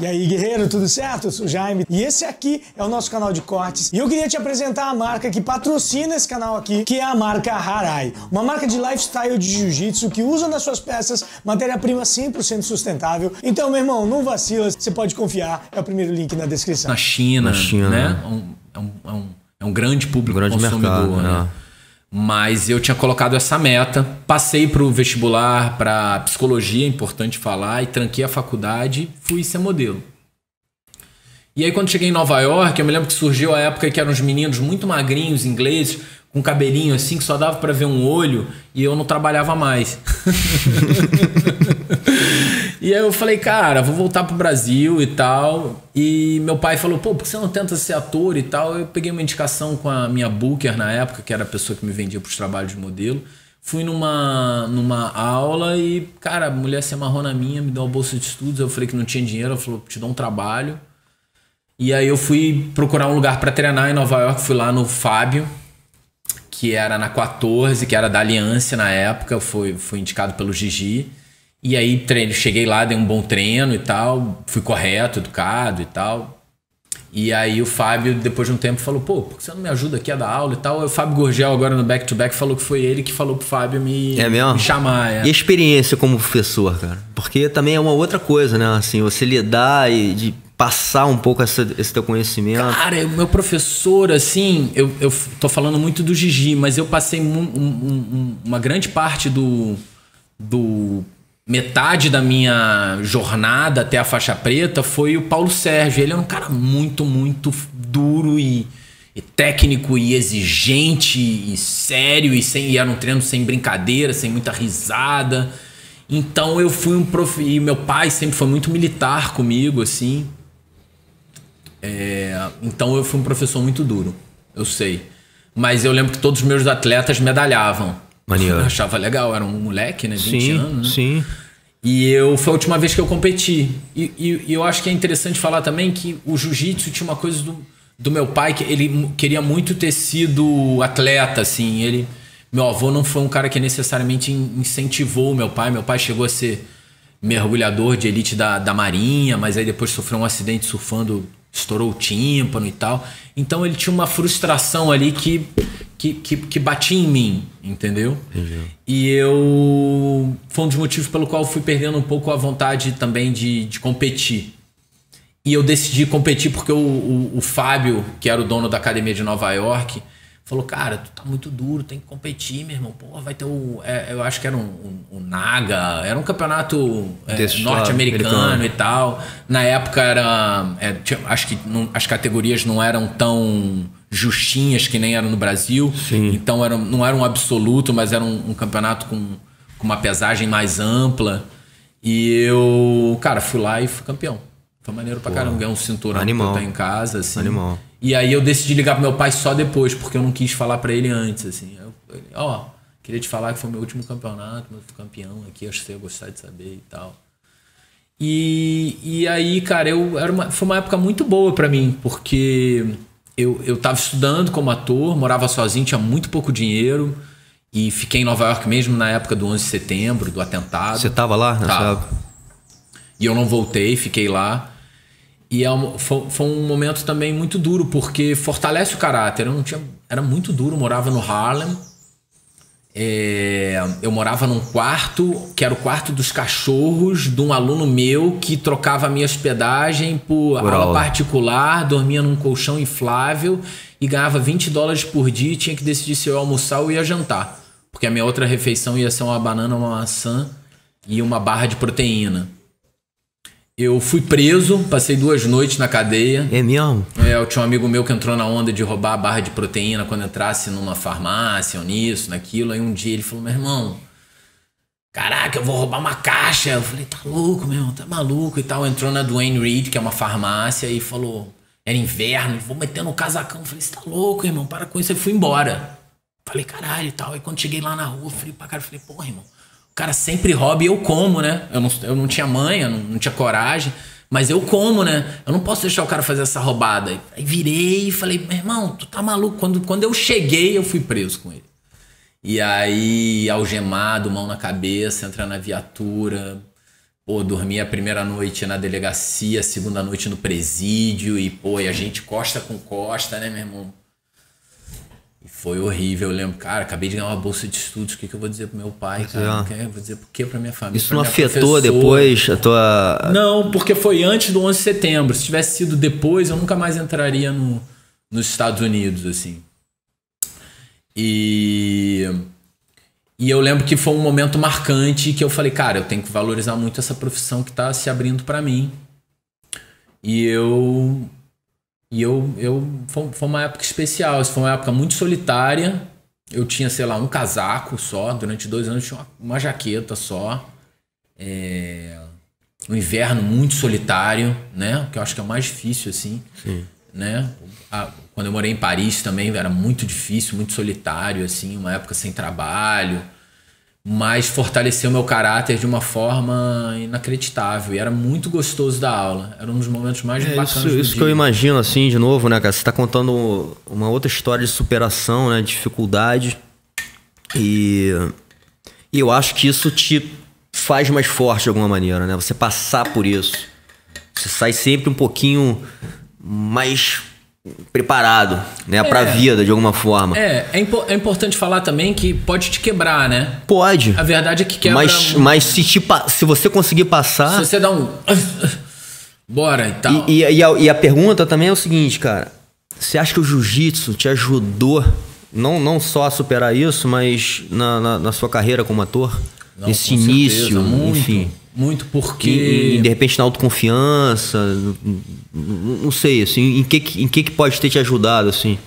E aí, guerreiro, tudo certo? Eu sou Jaime e esse aqui é o nosso canal de cortes. E eu queria te apresentar a marca que patrocina esse canal aqui, que é a marca Harai. Uma marca de lifestyle de jiu-jitsu que usa nas suas peças matéria-prima 100% sustentável. Então, meu irmão, não vacila, você pode confiar. É o primeiro link na descrição. Na China, na China né? né? É, é um, é um, é um grande público um grande consumidor, mercado, né? É. Mas eu tinha colocado essa meta, passei para o vestibular para psicologia, é importante falar, e tranquei a faculdade, fui ser modelo. E aí quando cheguei em Nova York, eu me lembro que surgiu a época que eram uns meninos muito magrinhos, ingleses, com cabelinho assim que só dava para ver um olho, e eu não trabalhava mais. E aí eu falei, cara, vou voltar pro Brasil e tal. E meu pai falou, pô, por que você não tenta ser ator e tal? Eu peguei uma indicação com a minha booker na época, que era a pessoa que me vendia pros trabalhos de modelo. Fui numa, numa aula e, cara, a mulher se amarrou na minha, me deu uma bolsa de estudos. Eu falei que não tinha dinheiro, ela falou, te dou um trabalho. E aí eu fui procurar um lugar para treinar em Nova York, fui lá no Fábio, que era na 14, que era da Aliança na época, foi, foi indicado pelo Gigi. E aí treino, cheguei lá, dei um bom treino e tal, fui correto, educado e tal. E aí o Fábio, depois de um tempo, falou, pô, por que você não me ajuda aqui a dar aula e tal? o Fábio Gurgel, agora no back-to-back, falou que foi ele que falou pro Fábio me, é me chamar. É. E a experiência como professor, cara? Porque também é uma outra coisa, né? Assim, você lidar e de passar um pouco essa, esse teu conhecimento? Cara, o meu professor, assim, eu, eu tô falando muito do Gigi, mas eu passei um, um, um, uma grande parte do, do metade da minha jornada até a faixa preta foi o Paulo Sérgio. Ele é um cara muito, muito duro e, e técnico e exigente e sério e, sem, e era um treino sem brincadeira, sem muita risada. Então eu fui um prof... E meu pai sempre foi muito militar comigo, assim. É... Então eu fui um professor muito duro, eu sei. Mas eu lembro que todos os meus atletas medalhavam. Maneiro. Eu achava legal, era um moleque, né? 20 sim, anos. Né? Sim. E eu foi a última vez que eu competi. E, e, e eu acho que é interessante falar também que o jiu-jitsu tinha uma coisa do, do meu pai, que ele queria muito ter sido atleta, assim. Ele, meu avô não foi um cara que necessariamente incentivou meu pai. Meu pai chegou a ser mergulhador de elite da, da marinha, mas aí depois sofreu um acidente surfando, estourou o tímpano e tal. Então ele tinha uma frustração ali que que, que, que batia em mim, entendeu? Entendi. E eu. Foi um dos motivos pelo qual fui perdendo um pouco a vontade também de, de competir. E eu decidi competir porque o, o, o, Fábio, que era o dono da academia de Nova York, falou: Cara, tu tá muito duro, tem que competir, meu irmão. Pô, vai ter o. É, eu acho que era um, um, um, Naga, era um campeonato é, norte-americano e tal. Na época era. É, tinha, acho que não, as categorias não eram tão justinhas que nem era no Brasil. Sim. Então era, não era um absoluto, mas era um, um campeonato com, com uma pesagem mais ampla. E eu, cara, fui lá e fui campeão. Foi maneiro pra Pô, caramba, ganhar um cinturão animal. que eu em casa, assim. Animal. E aí eu decidi ligar pro meu pai só depois, porque eu não quis falar para ele antes, assim. Eu, ó, queria te falar que foi meu último campeonato, meu campeão aqui, acho que você ia gostar de saber e tal. E, e aí, cara, eu, era uma, foi uma época muito boa para mim, porque eu, eu tava estudando como ator, morava sozinho, tinha muito pouco dinheiro. E fiquei em Nova York mesmo na época do 11 de setembro, do atentado. Você tava lá? Nessa tava. E eu não voltei, fiquei lá. E é um, foi, foi, um momento também muito duro, porque fortalece o caráter. Eu não tinha, era muito duro, morava no Harlem. É, eu morava num quarto, que era o quarto dos cachorros de um aluno meu que trocava a minha hospedagem por, por aula, aula particular, dormia num colchão inflável e ganhava 20 dólares por dia e tinha que decidir se eu ia almoçar ou ia jantar. Porque a minha outra refeição ia ser uma banana, uma maçã e uma barra de proteína. Eu fui preso, passei duas noites na cadeia. É mesmo? É, eu tinha um amigo meu que entrou na onda de roubar a barra de proteína quando entrasse numa farmácia, ou nisso, naquilo. Aí um dia ele falou: meu irmão, caraca, eu vou roubar uma caixa. Eu falei: tá louco, meu irmão, tá maluco e tal. Entrou na Duane Reed, que é uma farmácia, e falou: era inverno, vou meter no casacão. Eu falei: você tá louco, irmão, para com isso. Eu fui embora. Falei: caralho e tal. Aí quando cheguei lá na rua, eu falei pra cara: falei, porra, irmão. Cara, sempre hobby eu como, né? Eu não, eu não tinha mãe, eu não, não tinha coragem. Mas eu como, né? Eu não posso deixar o cara fazer essa roubada. Aí virei e falei, meu irmão, tu tá maluco? Quando, quando eu cheguei, eu fui preso com ele. E aí, algemado, mão na cabeça, entrar na viatura. Pô, dormi a primeira noite na delegacia, a segunda noite no presídio. E, pô, e a gente costa com costa, né, meu irmão? E foi horrível, eu lembro, cara, acabei de ganhar uma bolsa de estudos, o que, que eu vou dizer pro meu pai, cara? É. Vou dizer por que pra minha família? Isso não afetou depois a tua. Não, porque foi antes do 11 de setembro. Se tivesse sido depois, eu nunca mais entraria no, nos Estados Unidos, assim. E. E eu lembro que foi um momento marcante que eu falei, cara, eu tenho que valorizar muito essa profissão que tá se abrindo para mim. E eu e eu, eu foi uma época especial, isso foi uma época muito solitária. Eu tinha, sei lá, um casaco só, durante dois anos tinha uma, uma jaqueta só. É, um inverno muito solitário, né? Que eu acho que é o mais difícil, assim. Sim. Né? A, quando eu morei em Paris também era muito difícil, muito solitário, assim, uma época sem trabalho mas fortaleceu meu caráter de uma forma inacreditável. E era muito gostoso da aula. Era um dos momentos mais é, bacanas. Isso, do isso dia. que eu imagino, assim, de novo, né, cara? Você está contando uma outra história de superação, né? Dificuldade. E, e eu acho que isso te faz mais forte de alguma maneira, né? Você passar por isso. Você sai sempre um pouquinho mais preparado, né, é, pra vida de alguma forma. É, é, impo é, importante falar também que pode te quebrar, né? Pode. A verdade é que quebra. Mas, mas se, te, se você conseguir passar. Se você dá um. Ah, ah, bora e tal. E, e, e, a, e a pergunta também é o seguinte, cara. Você acha que o jiu-jitsu te ajudou não, não só a superar isso, mas na, na, na sua carreira como ator? Não, esse início, certeza, enfim. Muito porque. E, e, de repente na autoconfiança, não sei, assim, em que, em que, que pode ter te ajudado, assim?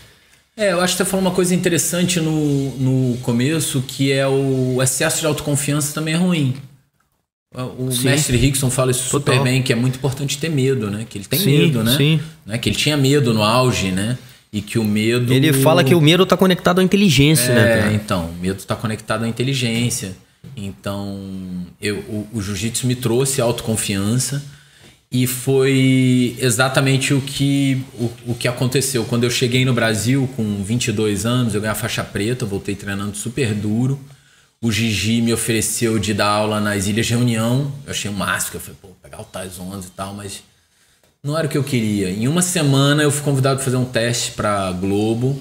É, eu acho que você falou uma coisa interessante no, no começo, que é o excesso de autoconfiança também é ruim. O sim. mestre Rickson fala isso super bem, que é muito importante ter medo, né? Que ele tem sim, medo, né? Sim. né? Que ele tinha medo no auge, né? E que o medo. Ele fala que o medo está conectado à inteligência, é, né? É, então, o medo está conectado à inteligência. Então, eu, o, o jiu-jitsu me trouxe autoconfiança e foi exatamente o que, o, o, que aconteceu. Quando eu cheguei no Brasil com 22 anos, eu ganhei a faixa preta, voltei treinando super duro. O Gigi me ofereceu de dar aula nas Ilhas Reunião. Eu achei o máximo, eu falei, pô, pegar o Tais 11 e tal, mas não era o que eu queria. Em uma semana eu fui convidado para fazer um teste para Globo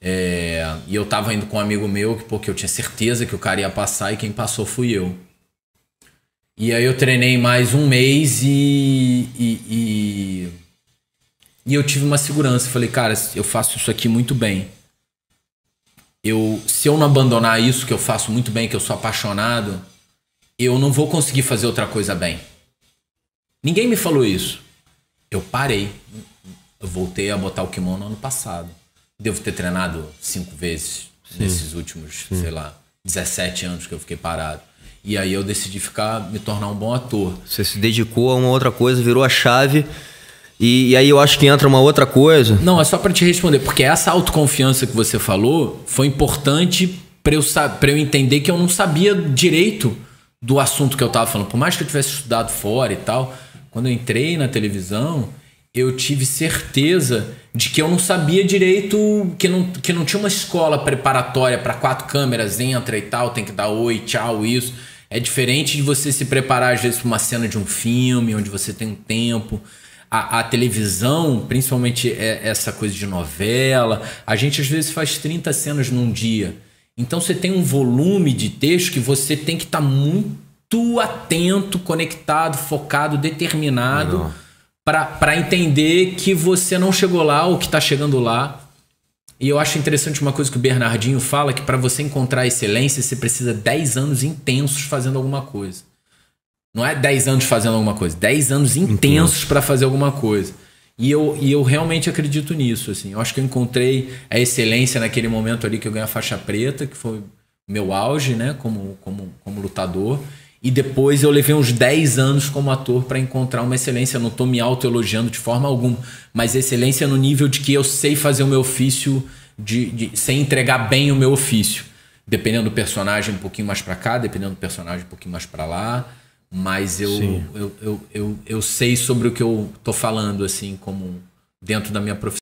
é, e eu tava indo com um amigo meu, porque eu tinha certeza que o cara ia passar e quem passou fui eu. E aí eu treinei mais um mês e. e, e, e eu tive uma segurança. Falei, cara, eu faço isso aqui muito bem. Eu, se eu não abandonar isso que eu faço muito bem, que eu sou apaixonado, eu não vou conseguir fazer outra coisa bem. Ninguém me falou isso. Eu parei. Eu voltei a botar o kimono ano passado devo ter treinado cinco vezes Sim. nesses últimos, Sim. sei lá, 17 anos que eu fiquei parado. E aí eu decidi ficar, me tornar um bom ator. Você se dedicou a uma outra coisa, virou a chave. E, e aí eu acho que entra uma outra coisa. Não, é só para te responder, porque essa autoconfiança que você falou foi importante para eu, pra eu entender que eu não sabia direito do assunto que eu tava falando. Por mais que eu tivesse estudado fora e tal, quando eu entrei na televisão, eu tive certeza de que eu não sabia direito, que não, que não tinha uma escola preparatória para quatro câmeras, entra e tal, tem que dar oi, tchau, isso. É diferente de você se preparar, às vezes, para uma cena de um filme, onde você tem um tempo. A, a, televisão, principalmente é essa coisa de novela, a gente às vezes faz 30 cenas num dia. Então você tem um volume de texto que você tem que estar tá muito atento, conectado, focado, determinado para entender que você não chegou lá ou que está chegando lá. E eu acho interessante uma coisa que o Bernardinho fala, que para você encontrar excelência, você precisa 10 anos intensos fazendo alguma coisa. Não é 10 anos fazendo alguma coisa, 10 anos intensos para fazer alguma coisa. E eu, e eu realmente acredito nisso, assim. Eu acho que eu encontrei a excelência naquele momento ali que eu ganhei a faixa preta, que foi meu auge, né, como, como, como lutador. E depois eu levei uns 10 anos como ator para encontrar uma excelência. Eu não estou me autoelogiando de forma alguma, mas excelência no nível de que eu sei fazer o meu ofício de, de sem entregar bem o meu ofício. Dependendo do personagem, um pouquinho mais para cá, dependendo do personagem, um pouquinho mais para lá. Mas eu eu, eu, eu, eu, sei sobre o que eu tô falando, assim, como dentro da minha profissão.